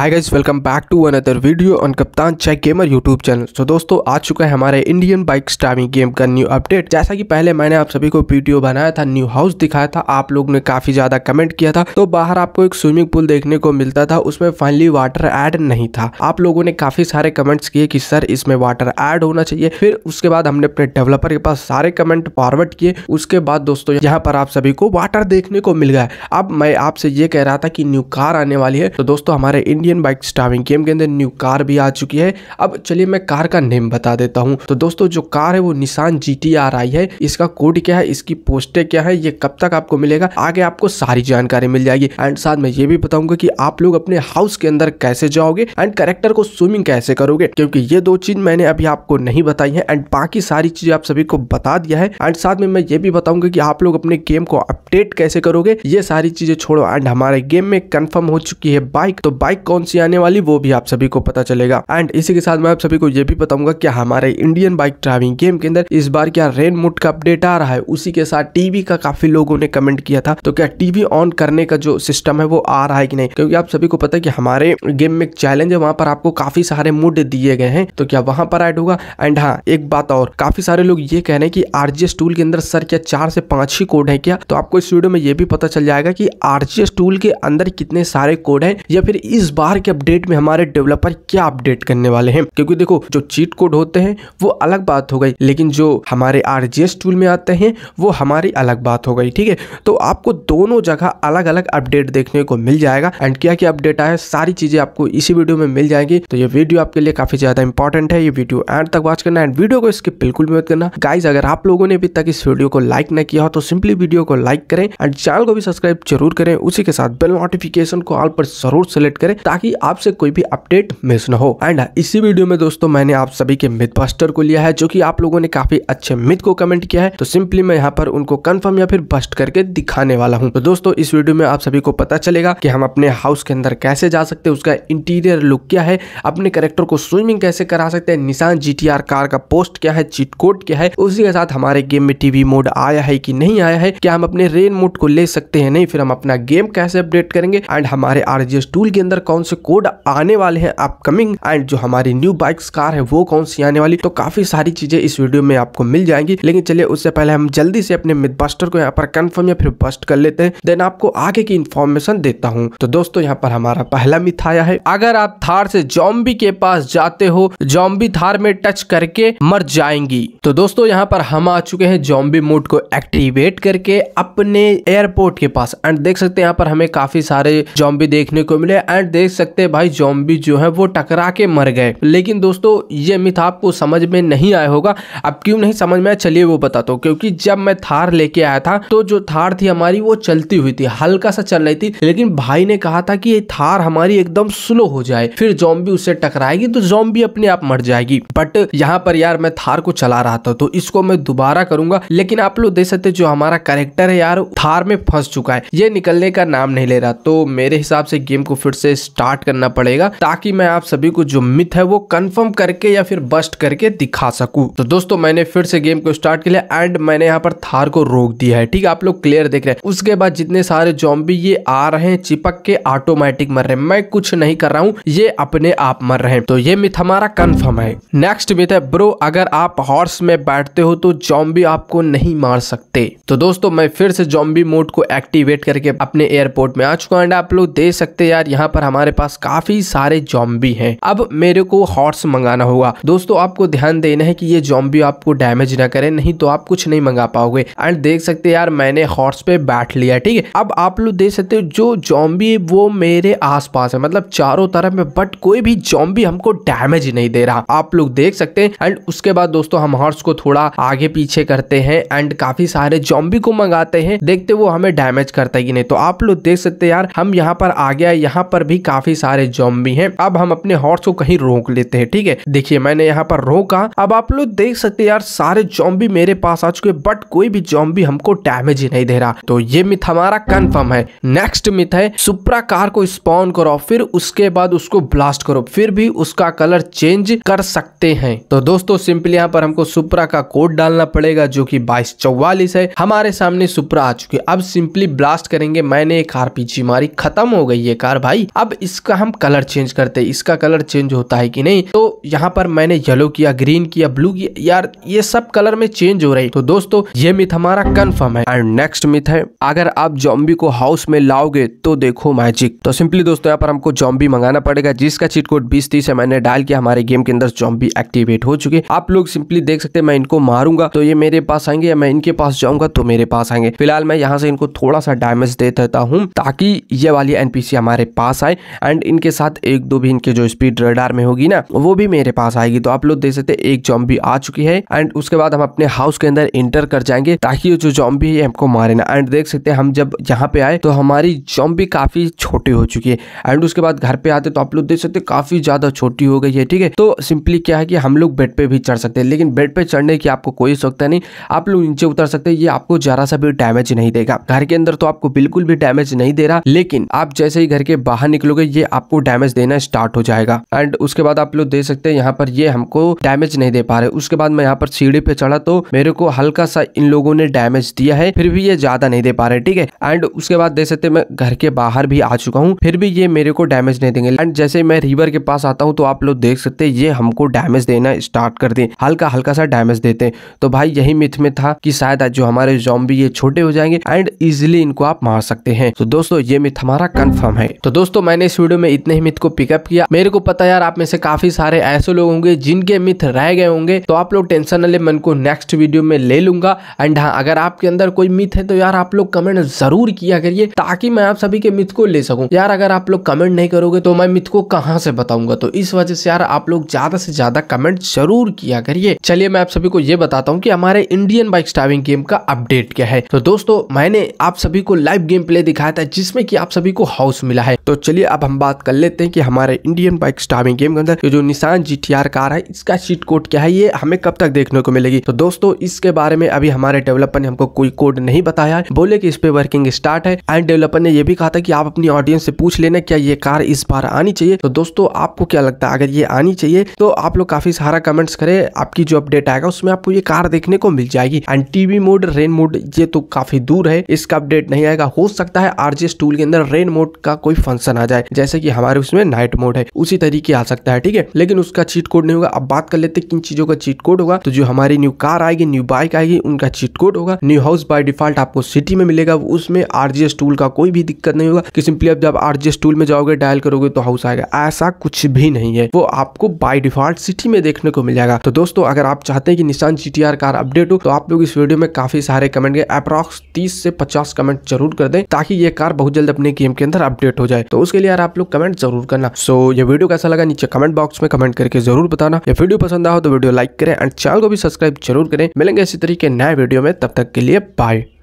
hi guys welcome back to another video on कप्तान check gamer YouTube channel तो दोस्तों आ चुका है हमारे इंडियन बाइक स्टार्मिंग गेम का न्यू अपडेट जैसा कि पहले मैंने आप सभी को वीडियो बनाया था न्यू हाउस दिखाया था आप लोग ने काफी ज्यादा कमेंट किया था तो बाहर आपको एक स्विमिंग पूल देखने को मिलता था उसमें फाइनली वाटर एड नहीं था आप लोगों ने काफी सारे कमेंट्स किए कि सर इसमें वाटर एड होना चाहिए फिर उसके बाद हमने अपने डेवलपर के पास सारे कमेंट फॉरवर्ड किए उसके बाद दोस्तों यहाँ पर आप सभी को वाटर देखने को मिल गया अब मैं आपसे ये कह रहा था कि न्यू कार आने वाली है तो दोस्तों हमारे इंडिया इंडियन बाइक स्टारिंग गेम के अंदर न्यू कार भी आ चुकी है अब चलिए मैं कार का नेम बता देता हूँ तो दोस्तों जो कार है वो निशान जी टी आर आई है इसका कोड क्या है इसकी पोस्टें क्या है ये कब तक आपको मिलेगा आगे आपको सारी जानकारी मिल जाएगी एंड साथ में ये भी बताऊंगा कि आप लोग अपने हाउस के अंदर कैसे जाओगे एंड करेक्टर को स्विमिंग कैसे करोगे क्योंकि ये दो चीज मैंने अभी आपको नहीं बताई है एंड बाकी सारी चीज आप सभी को बता दिया है एंड साथ में मैं ये भी बताऊंगा कि आप लोग अपने गेम को अपडेट कैसे करोगे ये सारी चीजें छोड़ो एंड हमारे गेम में कंफर्म हो चुकी है बाइक तो बाइक कौन कौन सी आने वाली वो भी आप सभी को पता चलेगा एंड इसी के साथ मैं आप सभी को ये भी बताऊंगा कि हमारे इंडियन बाइक ड्राइविंग गेम के अंदर इस बार क्या रेन मोड का अपडेट आ रहा है उसी के साथ टीवी का काफी लोगों ने कमेंट किया था तो क्या टीवी ऑन करने का जो सिस्टम है वो आ रहा है कि नहीं क्योंकि आप सभी को पता है कि हमारे गेम में एक चैलेंज है वहां पर आपको काफी सारे मूड दिए गए हैं तो क्या वहां पर ऐड होगा एंड हाँ एक बात और काफी सारे लोग ये कह रहे हैं कि आरजीएस टूल के अंदर सर क्या चार से पांच ही कोड है क्या तो आपको इस वीडियो में यह भी पता चल जाएगा कि आरजीएस टूल के अंदर कितने सारे कोड है या फिर इस बार बाहर के अपडेट में हमारे डेवलपर क्या अपडेट करने वाले हैं क्योंकि देखो जो चीट कोड होते हैं वो अलग बात हो गई लेकिन जो हमारे आर टूल में आते हैं वो हमारी अलग बात हो गई ठीक है तो आपको दोनों जगह अलग अलग अपडेट देखने को मिल जाएगा एंड क्या क्या अपडेट आया सारी चीजें आपको इसी वीडियो में मिल जाएंगी तो ये वीडियो आपके लिए काफी ज्यादा इंपॉर्टेंट है ये वीडियो एंड तक वॉच करना एंड वीडियो को इसके बिल्कुल भी मत करना गाइज अगर आप लोगों ने अभी तक इस वीडियो को लाइक न किया हो तो सिंपली वीडियो को लाइक करें एंड चैनल को भी सब्सक्राइब जरूर करें उसी के साथ बेल नोटिफिकेशन को ऑल पर जरूर सेलेक्ट करें ताकि ताकि आपसे कोई भी अपडेट मिस ना हो एंड इसी वीडियो में दोस्तों मैंने आप सभी के मिथ बस्टर को लिया है जो कि आप लोगों ने काफी अच्छे मिथ को कमेंट किया है तो सिंपली मैं यहाँ पर उनको कंफर्म या फिर बस्ट करके दिखाने वाला हूँ तो दोस्तों इस वीडियो में आप सभी को पता चलेगा की हम अपने हाउस के अंदर कैसे जा सकते हैं उसका इंटीरियर लुक क्या है अपने करेक्टर को स्विमिंग कैसे करा सकते हैं निशान जी कार का पोस्ट क्या है चीट कोड क्या है उसी के साथ हमारे गेम में टीवी मोड आया है कि नहीं आया है क्या हम अपने रेन मोड को ले सकते हैं नहीं फिर हम अपना गेम कैसे अपडेट करेंगे एंड हमारे आरजीएस टूल के अंदर कौन से कोड आने वाले हैं अपकमिंग एंड जो हमारी न्यू बाइक्स कार है वो कौन सी आने वाली तो काफी सारी चीजें इस वीडियो में आपको मिल जाएंगी लेकिन चलिए उससे पहले हम जल्दी से अपने मिडबस्टर को यहाँ पर कंफर्म या फिर बस्ट कर लेते हैं देन आपको आगे की इन्फॉर्मेशन देता हूँ तो दोस्तों यहाँ पर हमारा पहला मिथ आया है अगर आप थार से जॉम्बी के पास जाते हो जॉम्बी थार में टच करके मर जाएंगी तो दोस्तों यहाँ पर हम आ चुके हैं जॉम्बी मोड को एक्टिवेट करके अपने एयरपोर्ट के पास एंड देख सकते हैं यहाँ पर हमें काफी सारे जॉम्बी देखने को मिले एंड देख देख सकते हैं भाई जॉम्बी जो है वो टकरा के मर गए लेकिन दोस्तों ये मिथ आपको समझ में नहीं आया होगा अब क्यों नहीं समझ में आया चलिए वो बताता हूँ क्योंकि जब मैं थार लेके आया था तो जो थार थी हमारी वो चलती हुई थी हल्का सा चल रही थी लेकिन भाई ने कहा था कि ये थार हमारी एकदम स्लो हो जाए फिर जॉम्बी उससे टकराएगी तो जॉम्बी अपने आप मर जाएगी बट यहाँ पर यार मैं थार को चला रहा था तो इसको मैं दोबारा करूंगा लेकिन आप लोग देख सकते जो हमारा करेक्टर है यार थार में फंस चुका है ये निकलने का नाम नहीं ले रहा तो मेरे हिसाब से गेम को फिर से स्टार्ट करना पड़ेगा ताकि मैं आप सभी को जो मिथ है वो कंफर्म करके या फिर बस्ट करके दिखा सकूं तो दोस्तों मैंने फिर से गेम को स्टार्ट किया एंड मैंने यहाँ पर थार को रोक दिया है ठीक आप लोग क्लियर देख रहे हैं उसके बाद जितने सारे जॉम्बी ये आ रहे हैं चिपक के ऑटोमेटिक मर रहे हैं मैं कुछ नहीं कर रहा हूँ ये अपने आप मर रहे हैं तो ये मिथ हमारा कन्फर्म है नेक्स्ट मिथ है ब्रो अगर आप हॉर्स में बैठते हो तो जॉम्बी आपको नहीं मार सकते तो दोस्तों मैं फिर से जॉम्बी मोड को एक्टिवेट करके अपने एयरपोर्ट में आ चुका एंड आप लोग देख सकते यार यहाँ पर हमारे हमारे पास काफी सारे जॉम्बी हैं अब मेरे को हॉर्स मंगाना होगा दोस्तों आपको ध्यान देना है कि ये जॉम्बी आपको डैमेज ना करे नहीं तो आप कुछ नहीं मंगा पाओगे एंड देख सकते हैं यार मैंने हॉर्स पे बैठ लिया ठीक है अब आप लोग देख सकते हो जो जॉम्बी वो मेरे आसपास है मतलब चारों तरफ में बट कोई भी जॉम्बी हमको डैमेज नहीं दे रहा आप लोग देख सकते हैं एंड उसके बाद दोस्तों हम हॉर्स को थोड़ा आगे पीछे करते हैं एंड काफी सारे जॉम्बी को मंगाते हैं देखते वो हमें डैमेज करता ही नहीं तो आप लोग देख सकते हैं यार हम यहाँ पर आ गया यहाँ पर भी काफी काफी सारे जॉम्बी हैं अब हम अपने हॉर्स को कहीं रोक लेते हैं ठीक है देखिए मैंने यहाँ पर रोका अब आप लोग देख सकते यार सारे जॉम्बी मेरे पास आ चुके बट कोई भी जॉम्बी हमको डैमेज ही नहीं दे रहा तो ये मिथ हमारा कन्फर्म है नेक्स्ट मिथ है सुप्रा कार को स्पॉन करो फिर उसके बाद उसको ब्लास्ट करो फिर भी उसका कलर चेंज कर सकते हैं तो दोस्तों सिंपली यहाँ पर हमको सुप्रा का कोड डालना पड़ेगा जो कि बाईस चौवालीस है हमारे सामने सुप्रा आ चुकी अब सिंपली ब्लास्ट करेंगे मैंने एक आरपीजी मारी खत्म हो गई ये कार भाई अब इसका हम कलर चेंज करते हैं इसका कलर चेंज होता है कि नहीं तो यहाँ पर मैंने येलो किया ग्रीन किया ब्लू किया यार ये सब कलर में चेंज हो रही तो दोस्तों ये मिथ हमारा कन्फर्म है एंड नेक्स्ट मिथ है अगर आप जॉम्बी को हाउस में लाओगे तो देखो मैजिक तो सिंपली दोस्तों यहाँ पर हमको जॉम्बी मंगाना पड़ेगा जिसका चीट कोड बीस तीस है मैंने डाल के हमारे गेम के अंदर जॉम्बी एक्टिवेट हो चुके आप लोग सिंपली देख सकते मैं इनको मारूंगा तो ये मेरे पास आएंगे या मैं इनके पास जाऊंगा तो मेरे पास आएंगे फिलहाल मैं यहाँ से इनको थोड़ा सा डैमेज दे देता हूँ ताकि ये वाली एनपीसी हमारे पास आए एंड इनके साथ एक दो भी इनके जो स्पीड रेडार में होगी ना वो भी मेरे पास आएगी तो आप लोग देख सकते एक जॉम्बी आ चुकी है एंड उसके बाद हम अपने हाउस के अंदर एंटर कर जाएंगे ताकि जो जॉम्बी है हमको मारे ना एंड देख सकते हम जब यहाँ पे आए तो हमारी जॉम्बी काफी छोटी हो चुकी है एंड उसके बाद घर पे आते तो आप लोग देख सकते काफी ज्यादा छोटी हो गई है ठीक है तो सिंपली क्या है कि हम लोग बेड पे भी चढ़ सकते हैं लेकिन बेड पे चढ़ने की आपको कोई सकता नहीं आप लोग नीचे उतर सकते हैं ये आपको जरा सा भी डैमेज नहीं देगा घर के अंदर तो आपको बिल्कुल भी डैमेज नहीं दे रहा लेकिन आप जैसे ही घर के बाहर निकलोगे ये आपको डैमेज देना स्टार्ट हो जाएगा एंड उसके बाद आप लोग दे सकते हैं यहाँ पर ये हमको डैमेज नहीं दे पा रहे उसके बाद मैं यहाँ पर सीढ़ी पे चढ़ा तो मेरे को हल्का सा इन लोगों ने डैमेज दिया है फिर भी ये ज्यादा नहीं दे पा रहे ठीक है एंड उसके बाद दे सकते मैं घर के बाहर भी आ चुका हूँ फिर भी ये मेरे को डैमेज नहीं देंगे एंड जैसे मैं रिवर के पास आता हूँ तो आप लोग देख सकते ये हमको डैमेज देना स्टार्ट कर दे हल्का हल्का सा डैमेज देते तो भाई यही मिथ में था कि शायद जो हमारे जॉम्बी ये छोटे हो जाएंगे एंड इजिली इनको आप मार सकते हैं तो दोस्तों ये मिथ हमारा कंफर्म है तो दोस्तों मैंने इस वीडियो में इतने ही मिथ को पिकअप किया मेरे को पता यार आप में से काफी सारे ऐसे लोग होंगे जिनके मिथ रह गए होंगे तो आप लोग टेंशन ले मन को नेक्स्ट वीडियो में ले लूंगा एंड हाँ अगर आपके अंदर कोई मिथ है तो यार आप लोग कमेंट जरूर किया करिए ताकि मैं आप सभी के मिथ को ले सकूं यार अगर आप लोग कमेंट नहीं करोगे तो मैं मिथ को कहाँ से बताऊंगा तो इस वजह से यार आप लोग ज्यादा से ज्यादा कमेंट जरूर किया करिए चलिए मैं आप सभी को ये बताता हूँ की हमारे इंडियन बाइक स्टाविंग गेम का अपडेट क्या है तो दोस्तों मैंने आप सभी को लाइव गेम प्ले दिखाया था जिसमे की आप सभी को हाउस मिला है तो चलिए अब हम बात कर लेते हैं कि हमारे इंडियन बाइक स्टार्मिंग गेम के अंदर जो निशान जी टी कार है इसका सीट कोड क्या है ये हमें कब तक देखने को मिलेगी तो दोस्तों इसके बारे में अभी हमारे डेवलपर ने हमको कोई कोड नहीं बताया बोले कि इस पे वर्किंग स्टार्ट है एंड डेवलपर ने यह भी कहा था कि आप अपनी ऑडियंस से पूछ लेना क्या ये कार इस बार आनी चाहिए तो दोस्तों आपको क्या लगता है अगर ये आनी चाहिए तो आप लोग काफी सारा कमेंट्स करें आपकी जो अपडेट आएगा उसमें आपको ये कार देखने को मिल जाएगी and TV mode rain mode ये तो काफी दूर है इसका अपडेट नहीं आएगा हो सकता है आरजे टूल के अंदर रेन मोड का कोई फंक्शन आ जाए जैसे कि हमारे उसमें नाइट मोड है उसी तरीके आ सकता है ठीक है लेकिन उसका चीट कोड नहीं होगा अब बात कर लेते किन चीजों का चीट कोड होगा तो जो हमारी न्यू कार आएगी न्यू बाइक आएगी उनका चीट कोड होगा न्यू हाउस बाय डिफॉल्ट आपको सिटी में मिलेगा उसमें आरजीएस टूल का कोई भी दिक्कत नहीं होगा कि सिंपली अब जब आरजीएस टूल में जाओगे डायल करोगे तो हाउस आएगा ऐसा कुछ भी नहीं है वो आपको बाय डिफॉल्ट सिटी में देखने को मिल जाएगा तो दोस्तों अगर आप चाहते हैं कि निशान जी कार अपडेट हो तो आप लोग इस वीडियो में काफी सारे कमेंट गए अप्रॉक्स तीस से पचास कमेंट जरूर कर दें ताकि ये कार बहुत जल्द अपने गेम के अंदर अपडेट हो जाए तो उसके लिए यार आप लोग कमेंट जरूर करना सो so, ये वीडियो कैसा लगा नीचे कमेंट बॉक्स में कमेंट करके जरूर बताना ये वीडियो पसंद आओ तो वीडियो लाइक करें एंड चैनल को भी सब्सक्राइब जरूर करें मिलेंगे इसी तरीके नए वीडियो में तब तक के लिए बाय